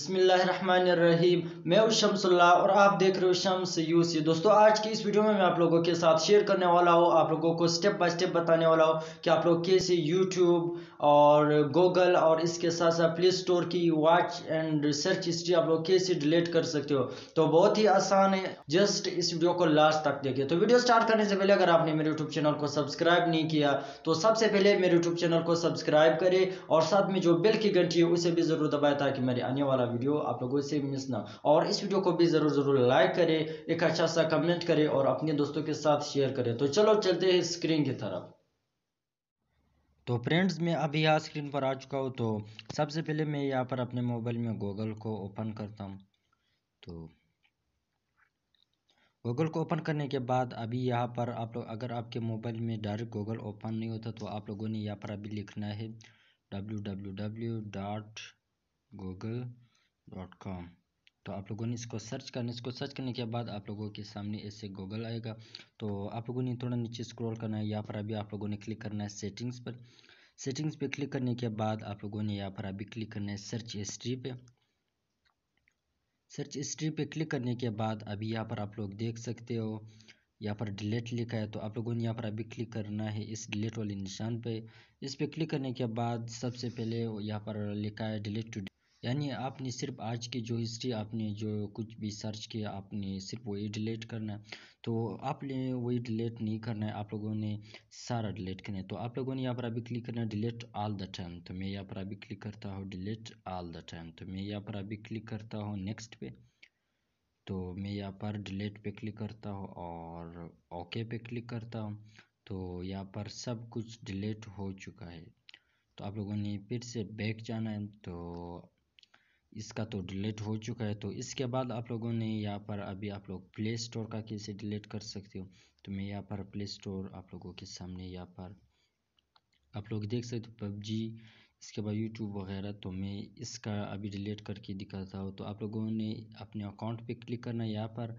बसमीम मैं हूं और आप देख रहे हो शम्स यूसी दोस्तों आज की इस वीडियो में मैं आप लोगों के साथ शेयर करने वाला हूँ आप लोगों को स्टेप बाय स्टेप बताने वाला हूँ कि आप लोग कैसे यूट्यूब और गूगल और इसके साथ साथ प्ले स्टोर की वॉच एंड सर्च हिस्ट्री आप लोग कैसे डिलीट कर सकते हो तो बहुत ही आसान है जस्ट इस वीडियो को लास्ट तक देखिए तो वीडियो स्टार्ट करने से पहले अगर आपने मेरे यूट्यूब चैनल को सब्सक्राइब नहीं किया तो सबसे पहले मेरे यूट्यूब चैनल को सब्सक्राइब करें और साथ में जो बिल की घंटी है उसे भी जरूर दबाए ताकि मेरे आने वाला वीडियो आप लोगों से मिस ना और इस वीडियो को भी ज़रूर ज़रूर लाइक करें एक अच्छा सा कमेंट करें और अपने दोस्तों के साथ शेयर करें तो चलो चलते हैं स्क्रीन की तरफ तो फ्रेंड्स मैं अभी यहाँ स्क्रीन पर आ चुका हूँ तो सबसे पहले मैं यहाँ पर अपने मोबाइल में गूगल को ओपन करता हूँ तो गूगल को ओपन करने के बाद अभी यहाँ पर आप लोग अगर आपके मोबाइल में डायरेक्ट गूगल ओपन नहीं होता तो आप लोगों ने यहाँ पर अभी लिखना है W W W dot Google dot com तो आप लोगों ने इसको सर्च करना इसको सर्च करने के बाद आप लोगों के सामने ऐसे गूगल आएगा तो आप लोगों ने थोड़ा नीचे स्क्रॉल करना है यहाँ पर अभी आप लोगों ने क्लिक करना है सेटिंग्स पर सेटिंग्स पे क्लिक करने के बाद आप लोगों ने यहाँ पर अभी क्लिक करना है सर्च हिस्ट्री पे सर्च हिस्ट्री पे क्लिक करने के बाद अभी यहाँ पर आप लोग देख सकते हो यहाँ पर डिलीट लिखा है तो आप लोगों ने यहाँ पर अभी क्लिक करना है इस डिलीट वाले निशान पे इस पे क्लिक करने के बाद सबसे पहले यहाँ पर लिखा है डिलीट टू यानी आपने सिर्फ आज की जो हिस्ट्री आपने जो कुछ भी सर्च किया आपने सिर्फ वही डिलीट करना है तो आपने वही डिलीट नहीं करना है आप लोगों ने सारा डिलीट करना है तो आप लोगों ने यहाँ पर अभी क्लिक करना है डिलीट ऑल द टाइम तो मैं यहाँ पर अभी क्लिक करता हूँ डिलीट ऑल द टाइम तो मैं यहाँ पर अभी क्लिक करता हूँ नेक्स्ट पे तो मैं यहाँ पर डिलीट पे क्लिक करता हूँ और ओके पे क्लिक करता हूँ तो यहाँ पर सब कुछ डिलीट हो चुका है तो आप लोगों ने फिर से बैक जाना है तो इसका तो डिलीट हो चुका है तो इसके बाद आप लोगों ने यहाँ पर अभी आप लोग प्ले स्टोर का कैसे डिलीट कर सकते हो तो मैं यहाँ पर प्ले स्टोर आप लोगों के सामने यहाँ पर आप लोग देख सकते हो पबजी इसके बाद यूट्यूब वगैरह तो मैं इसका अभी डिलीट करके दिखाता हूँ तो आप लोगों ने अपने अकाउंट पे क्लिक करना है यहाँ पर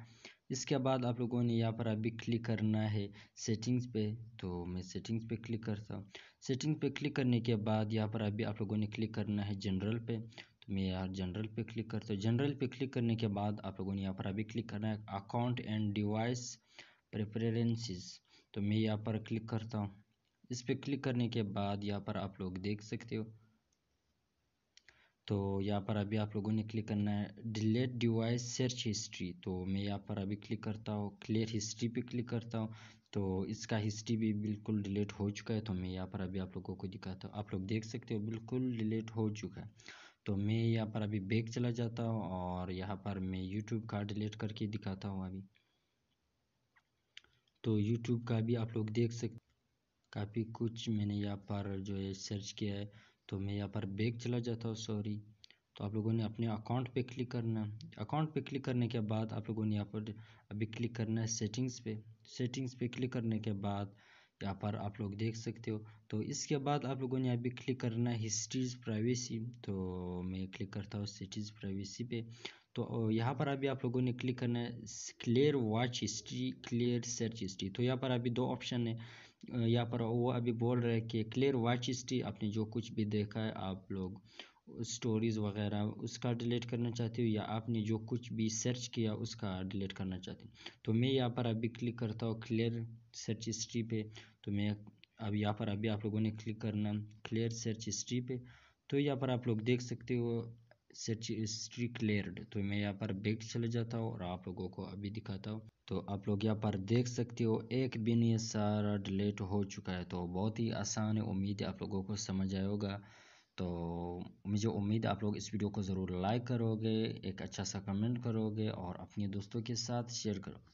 इसके बाद आप लोगों ने यहाँ पर अभी क्लिक करना है सेटिंग्स पे तो मैं सेटिंग्स पे क्लिक करता हूँ सेटिंग्स पे क्लिक करने के बाद यहाँ पर अभी आप लोगों ने क्लिक करना है जनरल पे मैं यहाँ जनरल पे क्लिक करता हूँ जनरल पे क्लिक करने के बाद आप लोगों ने यहाँ पर अभी क्लिक करना है अकाउंट एंड डिवाइस प्रेफरेंसेस तो मैं यहाँ पर क्लिक करता हूँ इस पर क्लिक करने के बाद यहाँ पर आप लोग देख सकते हो तो यहाँ पर अभी आप लोगों ने क्लिक करना है डिलेट डिवाइस सर्च हिस्ट्री तो मैं यहाँ पर अभी क्लिक करता हूँ क्लियर हिस्ट्री पे क्लिक करता हूँ तो इसका हिस्ट्री भी बिल्कुल डिलीट हो चुका है तो मैं यहाँ पर अभी आप लोगों को दिखाता हूँ आप लोग देख सकते हो बिल्कुल डिलीट हो चुका है तो मैं यहाँ पर अभी बैग चला जाता हूँ और यहाँ पर मैं यूट्यूब का डिलीट करके दिखाता हूँ अभी तो यूट्यूब का भी आप लोग देख सकते काफ़ी कुछ मैंने यहाँ पर जो है सर्च किया है तो मैं यहाँ पर बैग चला जाता हूँ सॉरी तो आप लोगों ने अपने अकाउंट पे क्लिक करना अकाउंट पे क्लिक करने के बाद आप लोगों ने यहाँ पर अभी क्लिक करना है सेटिंग्स पे सेटिंग्स पे क्लिक करने के बाद यहाँ पर आप लोग देख सकते हो तो इसके बाद आप लोगों ने अभी क्लिक करना है हिस्ट्रीज प्राइवेसी तो मैं क्लिक करता हूँ सिटीज़ प्राइवेसी पे तो यहाँ पर अभी आप लोगों ने क्लिक करना है clear watch history clear search history तो यहाँ पर अभी दो ऑप्शन है यहाँ पर वो अभी बोल रहे हैं कि क्लियर वॉच हिस्ट्री आपने जो कुछ भी देखा है आप लोग स्टोरीज़ वगैरह उसका डिलीट करना चाहती हूँ या आपने जो कुछ भी सर्च किया उसका डिलीट करना चाहती हूँ तो मैं यहाँ पर अभी क्लिक करता हूँ क्लियर सर्च हिस्ट्री पे तो मैं अब यहाँ पर अभी आप लोगों ने क्लिक करना क्लियर सर्च हिस्ट्री पे तो यहाँ पर आप लोग देख सकते हो सर्च हिस्ट्री क्लियर तो मैं यहाँ पर बैग चले जाता हूँ और आप लोगों को अभी दिखाता हूँ तो आप लोग यहाँ पर देख सकते हो एक बिन ये सारा डिलीट हो चुका है तो बहुत ही आसान है उम्मीद है आप लोगों को समझ आए होगा तो मुझे उम्मीद आप लोग इस वीडियो को ज़रूर लाइक करोगे एक अच्छा सा कमेंट करोगे और अपने दोस्तों के साथ शेयर करोगे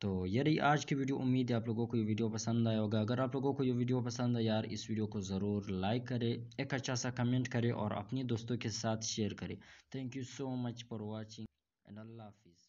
तो ये रही आज की वीडियो उम्मीद है आप लोगों को ये वीडियो पसंद आया होगा अगर आप लोगों को ये वीडियो पसंद है यार इस वीडियो को ज़रूर लाइक करें एक अच्छा सा कमेंट करें और अपने दोस्तों के साथ शेयर करें thank you so much for watching and अल्लाह हाफिज़